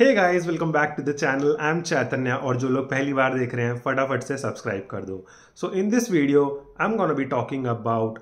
hey guys welcome back to the channel I am Chaitanya और जो लोग पहली बार देख रहे हैं फटाफट से सब्सक्राइब कर दो so in this video I am gonna be talking about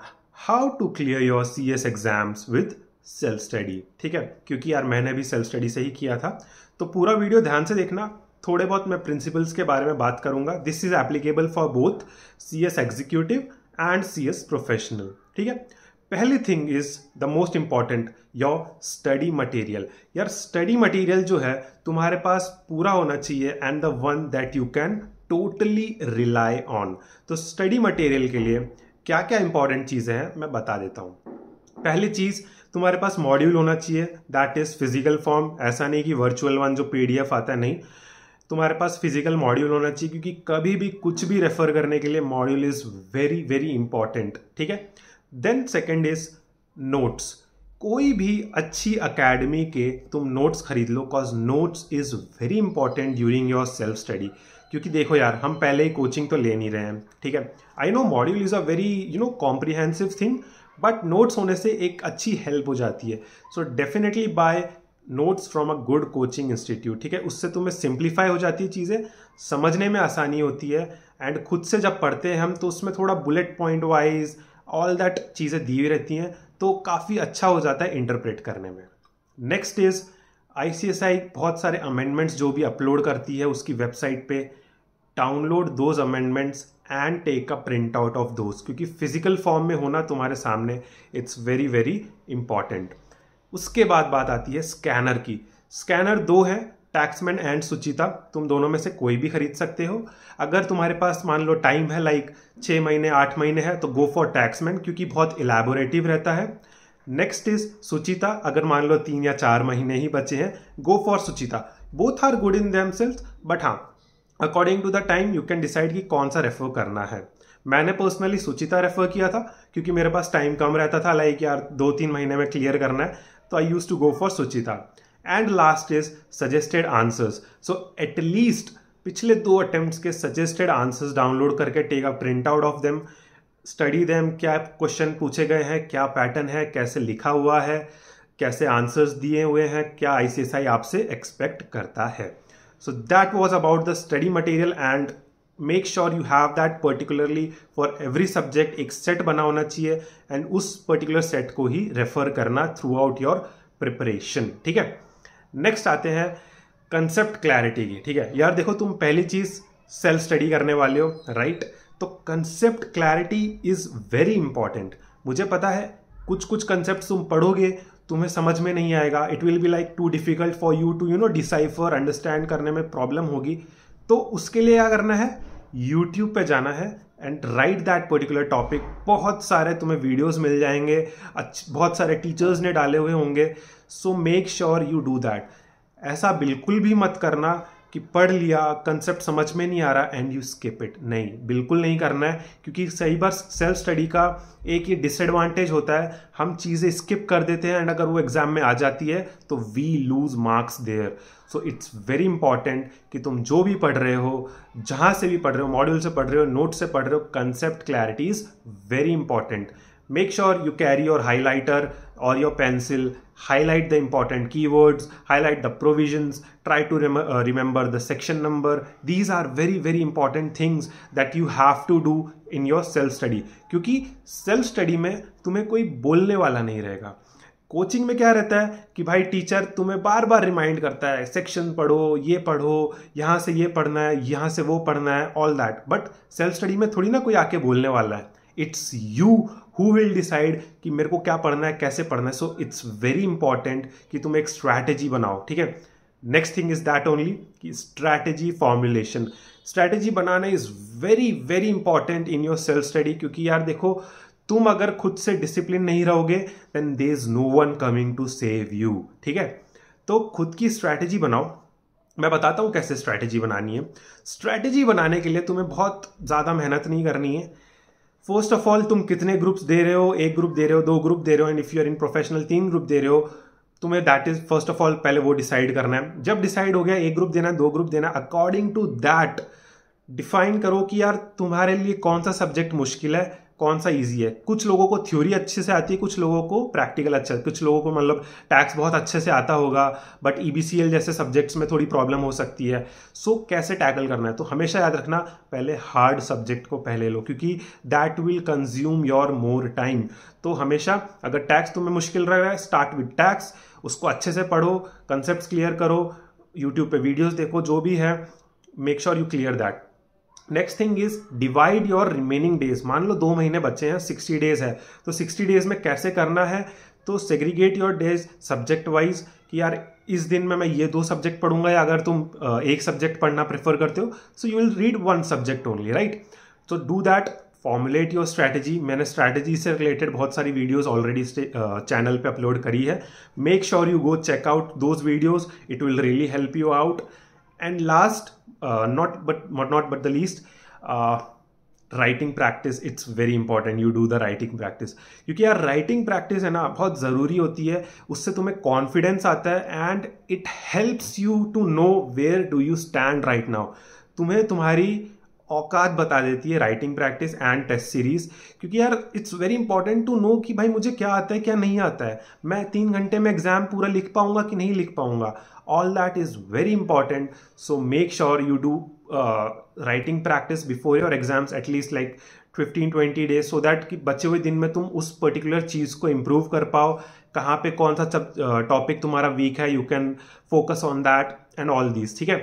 how to clear your C S exams with self study ठीक है क्योंकि यार मैंने भी सेल्फ स्टडी से ही किया था तो पूरा वीडियो ध्यान से देखना थोड़े बहुत मैं प्रिंसिपल्स के बारे में बात करूंगा this is applicable for both C S executive and C S professional ठीक है पहली thing is the most important your study material यार स्टडी मटेरियल जो है तुम्हारे पास पूरा होना चाहिए and the one that you can totally rely on तो स्टडी मटेरियल के लिए क्या क्या इंपॉर्टेंट चीज़ें हैं मैं बता देता हूँ पहली चीज़ तुम्हारे पास मॉड्यूल होना चाहिए दैट इज़ फिजिकल फॉर्म ऐसा नहीं कि वर्चुअल वन जो पी आता है नहीं तुम्हारे पास फिजिकल मॉड्यूल होना चाहिए क्योंकि कभी भी कुछ भी रेफर करने के लिए module is very very important ठीक है देन सेकेंड इज नोट्स कोई भी अच्छी अकेडमी के तुम नोट्स खरीद लो because notes is very important during your self study क्योंकि देखो यार हम पहले ही कोचिंग तो ले नहीं रहे हैं ठीक है I know module is a very you know comprehensive thing but notes होने से एक अच्छी हेल्प हो जाती है so definitely buy notes from a good coaching institute ठीक है उससे तुम्हें सिंप्लीफाई हो जाती है चीज़ें समझने में आसानी होती है एंड खुद से जब पढ़ते हैं हम तो उसमें थोड़ा bullet point wise all that चीज़ें दी हुई रहती हैं तो काफ़ी अच्छा हो जाता है इंटरप्रेट करने में नेक्स्ट इज़ आई बहुत सारे अमेंडमेंट्स जो भी अपलोड करती है उसकी वेबसाइट पे download those amendments and take a print out of those क्योंकि फिजिकल फॉर्म में होना तुम्हारे सामने इट्स वेरी वेरी इंपॉर्टेंट उसके बाद बात आती है स्कैनर की स्कैनर दो है टैक्समैन एंड सुचिता तुम दोनों में से कोई भी खरीद सकते हो अगर तुम्हारे पास मान लो टाइम है लाइक छः महीने आठ महीने है तो गो फॉर टैक्समैन क्योंकि बहुत इलेबोरेटिव रहता है नेक्स्ट इज सुचिता अगर मान लो तीन या चार महीने ही बचे हैं go for Suchita both are good in them but हाँ according to the time you can decide कि कौन सा रेफर करना है मैंने पर्सनली सुचिता रेफर किया था क्योंकि मेरे पास टाइम कम रहता था लाइक यार दो तीन महीने में क्लियर करना है तो I use to go for Suchita and last is suggested answers so at least पिछले दो अटेम्प्ट के सजेस्टेड आंसर्स डाउनलोड करके take a print out of them study them क्या क्वेश्चन पूछे गए हैं क्या पैटर्न है कैसे लिखा हुआ है कैसे आंसर्स दिए हुए हैं क्या आईसीएसआई आपसे एक्सपेक्ट करता है so that was about the study material and make sure you have that particularly for every subject एक सेट बना होना चाहिए एंड उस पर्टिकुलर सेट को ही रेफर करना थ्रू आउट योर प्रिपरेशन ठीक है नेक्स्ट आते हैं कंसेप्ट क्लैरिटी की ठीक है यार देखो तुम पहली चीज़ सेल्फ स्टडी करने वाले हो राइट तो concept clarity is very important मुझे पता है कुछ कुछ कंसेप्ट तुम पढ़ोगे तुम्हें समझ में नहीं आएगा it will be like too difficult for you to you know decipher understand करने में प्रॉब्लम होगी तो उसके लिए क्या करना है यूट्यूब पे जाना है and write that particular topic बहुत सारे तुम्हें वीडियोस मिल जाएंगे बहुत सारे टीचर्स ने डाले हुए होंगे so make sure you do that ऐसा बिल्कुल भी मत करना कि पढ़ लिया कंसेप्ट समझ में नहीं आ रहा एंड यू स्किप इट नहीं बिल्कुल नहीं करना है क्योंकि सही बार सेल्फ स्टडी का एक ये डिसएडवांटेज होता है हम चीज़ें स्किप कर देते हैं एंड अगर वो एग्जाम में आ जाती है तो we lose marks there so it's very important कि तुम जो भी पढ़ रहे हो जहाँ से भी पढ़ रहे हो मॉड्यूल से पढ़ रहे हो नोट से पढ़ रहे हो concept clarity is very important make sure you carry your highlighter or your pencil highlight the important keywords highlight the provisions try to rem uh, remember the section number these are very very important things that you have to do in your self study क्योंकि self study में तुम्हें कोई बोलने वाला नहीं रहेगा coaching में क्या रहता है कि भाई टीचर तुम्हें बार बार रिमाइंड करता है सेक्शन पढ़ो ये पढ़ो यहाँ से ये पढ़ना है यहाँ से वो पढ़ना है all that but self study में थोड़ी ना कोई आके बोलने वाला है it's you who will decide कि मेरे को क्या पढ़ना है कैसे पढ़ना है सो इट्स वेरी इंपॉर्टेंट कि तुम एक स्ट्रैटेजी बनाओ ठीक है next thing is that only कि स्ट्रैटेजी फॉर्मुलेशन स्ट्रैटेजी बनाना is very very important in your self study क्योंकि यार देखो तुम अगर खुद से डिसिप्लिन नहीं रहोगे then there is no one coming to save you ठीक है तो खुद की स्ट्रैटेजी बनाओ मैं बताता हूँ कैसे स्ट्रैटेजी बनानी है स्ट्रैटेजी बनाने के लिए तुम्हें बहुत ज़्यादा मेहनत नहीं करनी है फर्स्ट ऑफ ऑल तुम कितने ग्रुप्स दे रहे हो एक ग्रुप दे रहे हो दो ग्रुप दे रहे हो and if you are in professional तीन ग्रुप दे रहे हो तुम्हें that is first of all पहले वो डिसाइड करना है जब डिसाइड हो गया एक ग्रुप देना दो ग्रुप देना अकॉर्डिंग टू दैट डिफाइन करो कि यार तुम्हारे लिए कौन सा सब्जेक्ट मुश्किल है कौन सा ईजी है कुछ लोगों को थ्योरी अच्छे से आती है कुछ लोगों को प्रैक्टिकल अच्छा कुछ लोगों को मतलब टैक्स बहुत अच्छे से आता होगा बट ई e जैसे सब्जेक्ट्स में थोड़ी प्रॉब्लम हो सकती है सो so, कैसे टैकल करना है तो हमेशा याद रखना पहले हार्ड सब्जेक्ट को पहले लो क्योंकि that will consume your more time तो हमेशा अगर टैक्स तुम्हें मुश्किल रह रहा है स्टार्ट विद टैक्स उसको अच्छे से पढ़ो कंसेप्ट क्लियर करो यूट्यूब पे वीडियोस देखो जो भी है make sure you clear that next thing is divide your remaining days मान लो दो महीने बच्चे हैं सिक्सटी डेज है तो सिक्सटी डेज में कैसे करना है तो segregate your days subject wise कि यार इस दिन में मैं ये दो सब्जेक्ट पढ़ूंगा या अगर तुम एक सब्जेक्ट पढ़ना प्रेफर करते हो so you will read one subject only right तो do that formulate your strategy मैंने स्ट्रैटेजी से रिलेटेड बहुत सारी वीडियोस ऑलरेडी चैनल पे अपलोड करी है make sure you go check out those videos it will really help you out and last not but not not but the least writing practice it's very important you do the writing practice क्योंकि यार writing practice है ना बहुत ज़रूरी होती है उससे तुम्हें कॉन्फिडेंस आता है and it helps you to know where do you stand right now तुम्हें तुम्हारी औकात बता देती है writing practice and test series क्योंकि यार it's very important to know कि भाई मुझे क्या आता है क्या नहीं आता है मैं तीन घंटे में एग्जाम पूरा लिख पाऊंगा कि नहीं लिख पाऊंगा all that is very important so make sure you do writing practice before your exams at least like fifteen twenty days so that कि बचे हुए दिन में तुम उस पर्टिकुलर चीज़ को इम्प्रूव कर पाओ कहाँ पे कौन सा टॉपिक uh, तुम्हारा वीक है you can focus on that and all these ठीक है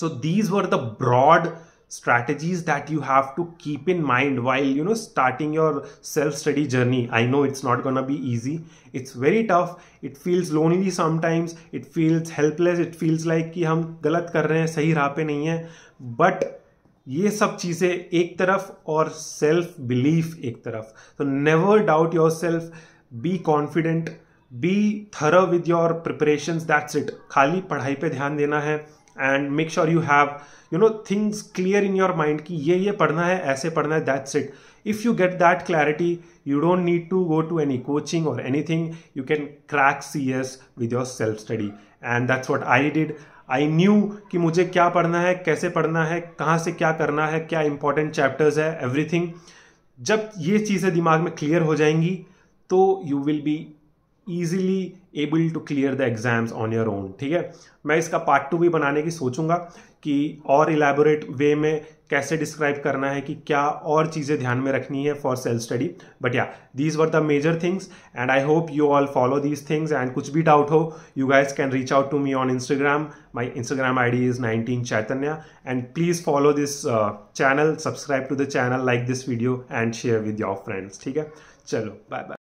so these were the broad strategies that you have to keep in mind while you know starting your self study journey i know it's not going to be easy it's very tough it feels lonely sometimes it feels helpless it feels like ki hum galat kar rahe hain sahi raah pe nahi है but ये सब चीज़ें एक तरफ और self belief एक तरफ तो never doubt yourself be confident be thorough with your preparation that's it खाली पढ़ाई पे ध्यान देना है and make sure you have you know things clear in your mind कि ये ये पढ़ना है ऐसे पढ़ना है that's it if you get that clarity you don't need to go to any coaching और anything you can crack C S with your self study and that's what I did I knew कि मुझे क्या पढ़ना है कैसे पढ़ना है कहाँ से क्या करना है क्या इंपॉर्टेंट चैप्टर्स है एवरीथिंग जब ये चीज़ें दिमाग में क्लियर हो जाएंगी तो you will be easily able to clear the exams on your own ठीक है मैं इसका पार्ट टू भी बनाने की सोचूंगा कि और इलेबोरेट वे में कैसे डिस्क्राइब करना है कि क्या और चीज़ें ध्यान में रखनी है for self study but yeah these were the major things and I hope you all follow these things and कुछ भी डाउट हो you guys can reach out to me on Instagram my Instagram I D is nineteen Chaitanya and please follow this channel subscribe to the channel like this video and share with your friends ठीक है चलो bye bye